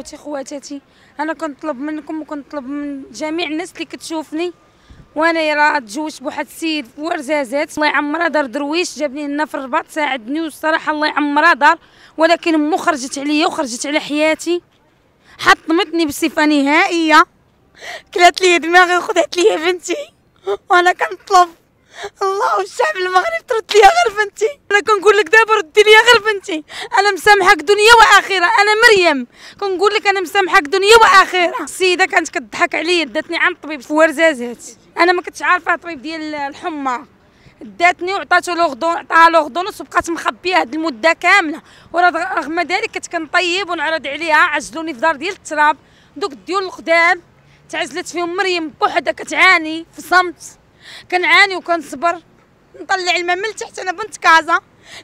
خوتي خواتاتي انا كنطلب منكم وكنطلب من جميع الناس اللي كتشوفني وانا راه تزوجت بواحد السيد في ورزازات الله يعمرها دار درويش جابني هنا في الرباط ساعدني والصراحه الله يعمرها دار ولكن امو خرجت عليا وخرجت على حياتي حطمتني بصفه نهائيه كلات لي دماغي وخدعت لي بنتي وانا كنطلب الله الشعب المغرب ترد لي غير بنتي انا كنقول لك دابا ردي لي غير بنتي انا مسامحك دنيا واخره انا مريم كنقول لك انا مسامحك دنيا واخره السيده كانت كتضحك عليا داتني عند الطبيب في ورزازات انا ما كنتش عارفه الطبيب ديال الحمى داتني وعطاته لوغدون عطاها لوغدون وبقات مخبيه هاد المده كامله ورغم ذلك كنت كنطيب ونعرض عليها عزلوني في دار ديال التراب دوك الديول القدام تعزلت فيهم مريم بوحدها كتعاني في صمت كنعاني وكنصبر نطلع الماء من تحت انا بنت كازا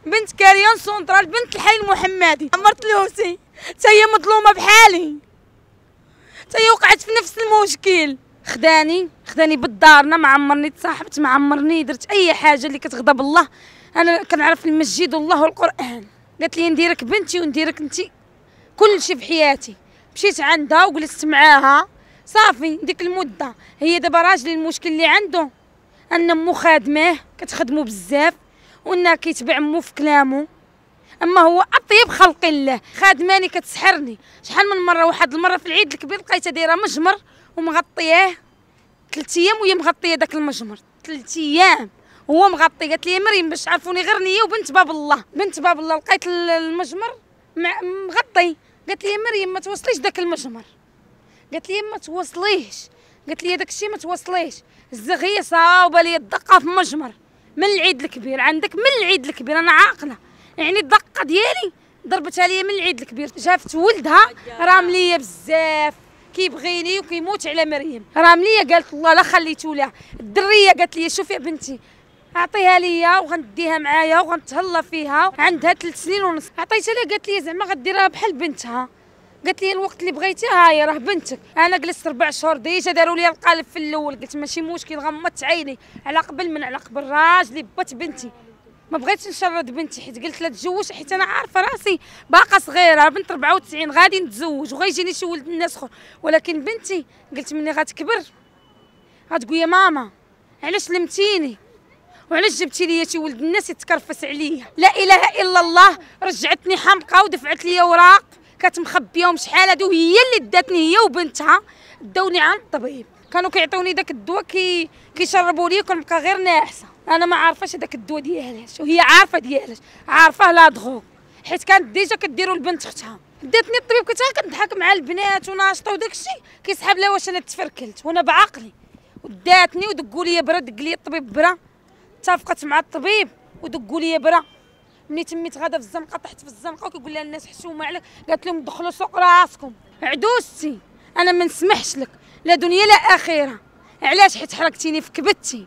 بنت كاريون سونترال بنت الحي المحمدي مرت لوسي حتى هي مظلومه بحالي حتى هي وقعت في نفس المشكل خداني خداني بالدارنا ما عمرني تصاحبت ما عمرني درت اي حاجه اللي كتغضب الله انا كنعرف المسجد والله والقران قالت لي نديرك بنتي ونديرك انت كل شيء في حياتي مشيت عندها وجلست معاها صافي ديك المده هي دابا راجلي المشكل اللي عنده ان مو خادماه كتخدمو بزاف وانها كيتبع مو في كلامه اما هو اطيب خلق الله خادماني كتسحرني شحال من مره واحد المره في العيد الكبير لقيتها دايره مجمر ومغطياه ثلاث ايام وهي مغطيه داك المجمر ثلاث ايام هو مغطي قالت لي مريم باش عرفوني غير نيه وبنت باب الله بنت باب الله لقيت المجمر مغطي قالت لي مريم ما توصليش داك المجمر قالت لي ما توصليش قالت لي داك الشيء ما توصليش الزغيه صاوبه آه، لي الدقه في مجمر من العيد الكبير عندك من العيد الكبير انا عاقله يعني الدقه ديالي ضربتها لي من العيد الكبير جافت ولدها رام ليا بزاف كيبغيني وكيموت على مريم رام ليا قالت الله لا خليته لها الدريه قالت لي شوفي يا بنتي اعطيها ليا وغنديها معايا وغنتهلا فيها عندها ثلاث سنين ونص عطيتها لها قالت لي زعما غديرها بحال بنتها قالت لي الوقت اللي بغيتي هاي راه بنتك انا جلست ربع شهور ديجا داروا لي القالب في الاول قلت ماشي مشكل غمضت عيني على قبل من على قبل راجلي بات بنتي ما بغيتش نشرد بنتي حيت قلت لا تزوج حيت انا عارفه راسي باقا صغيره بنت 94 غادي نتزوج وغيجيني شي ولد الناس اخر ولكن بنتي قلت مني غتكبر غتقول يا ماما علاش لمتيني وعلاش جبتي لي شي ولد الناس يتكرفس عليا لا اله الا الله رجعتني حمقى ودفعت لي اوراق كتمخبيهم شحال هادو هي اللي داتني هي وبنتها داوني نعم، عند الطبيب كانوا كيعطيوني داك الدواء كي كيشربوا لي كنبقى غير ناعسه انا ما عارفاش هذاك الدواء علاش وهي عارفه علاش عارفاه لا دغوك حيت كانت ديجا كديروا لبنت اختها داتني الطبيب كنت كنضحك مع البنات وناشطه وداك الشيء كيسحب لها واش انا تفركلت وانا بعقلي وداتني ودقوا لي برا دق لي الطبيب برا اتفقت مع الطبيب ودقوا لي برا ملي تميت غادا في الزنقه طحت في الزنقه وكيقول لها الناس حشومه عليك قالت لهم دخلوا سوق راسكم عدوستي انا ما نسمحش لك لا دنيا لا اخره علاش حيت حركتيني في كبتي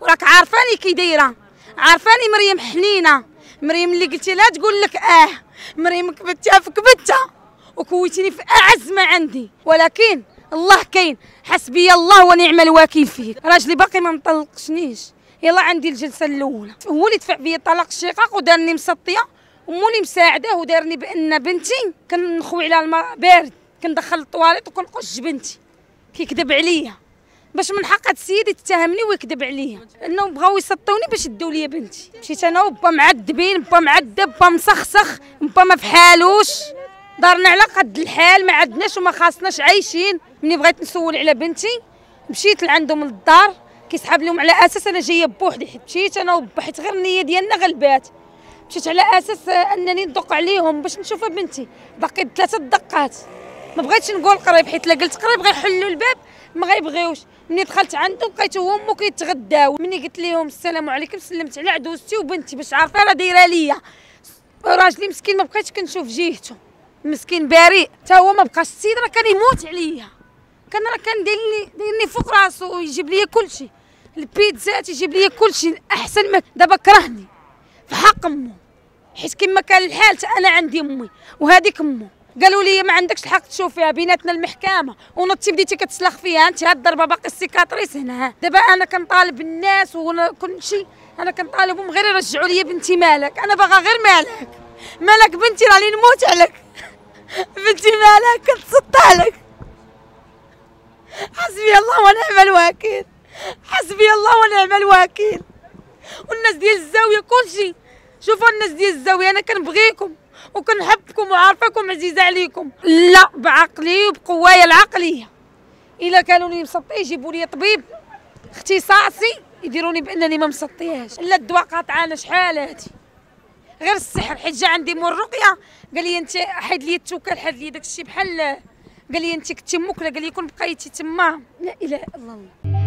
وراك عارفاني كي دايره عارفاني مريم حنينه مريم اللي قلتي لها تقول لك اه مريم كبتها في كبتها وكويتيني في اعز ما عندي ولكن الله كاين حسبي الله ونعم الوكيل فيك راجلي باقي ما مطلقشنيش يلا عندي الجلسه الاولى هو اللي دفع بيا طلاق الشقاق ودارني مسطيه ومولي مساعده ودارني بان بنتي كنخوي على الماء بارد كندخل الطواليط وكنقش بنتي كيكذب عليا باش من حق هذا السيد يتهمني ويكذب عليا انهم بغاو يسطوني باش يدوا لي بنتي مشيت انا وبا معذبين با معذب با مسخسخ با ما فحالوش دارنا على قد الحال ما عندناش وما خاصناش عايشين ملي بغيت نسول على بنتي مشيت لعندهم للدار كيسحاب لهم على اساس انا جايه بوحدي حيت مشيت انا وبحيت حيت غير النيه ديالنا غلبات مشيت على اساس انني ندق عليهم باش نشوف بنتي باقي ثلاثه دقات ما بغيتش نقول قريب حيت لا قلت قريب غيحلوا الباب ما غيبغيوش ملي دخلت عنده لقيته هو امو كيتغداو ملي قلت لهم السلام عليكم سلمت على عدوستي وبنتي باش عارفه راه دايره ليا راجلي مسكين ما بقيتش كنشوف جهته مسكين بريء حتى هو ما بقاش السيد راه كان يموت عليا كان راه كان دايرني دايرني فوق راسو ويجيب لي كلشي البيتزا تيجيب لي كلشي احسن ما دابا كرهني في حق امه حيت كما كان الحال انا عندي امي وهذيك امه قالوا لي ما عندكش الحق تشوفيها بيناتنا المحكمه ونطي بديتي كتسلخ فيها انت هاد الضربه باقي السيكاتريس هنا دابا انا كنطالب الناس وكلشي انا كنطالبهم غير يرجعوا لي بنتي مالك انا باغا غير مالك مالك بنتي راني نموت عليك بنتي مالك كتسطى عليك حسبي الله ونعم الوكيل حسبي الله ونعم الوكيل والناس ديال الزاويه كلشي شوفوا الناس ديال الزاويه انا كنبغيكم وكنحبكم وعارفاكم عزيزه عليكم لا بعقلي وبقوايا العقليه الا كانوا لي مسطي يجيبوا لي طبيب اختصاصي يديروني بانني ما مسطيهاش الا الدواء قاطعانه شحال هادي غير السحر حيت جا عندي مول الرقيه قال لي انت حيد لي التوكل حيد لي داكشي بحال قال لي انت كنتي موكله قال لي كون بقيتي تما لا اله الا الله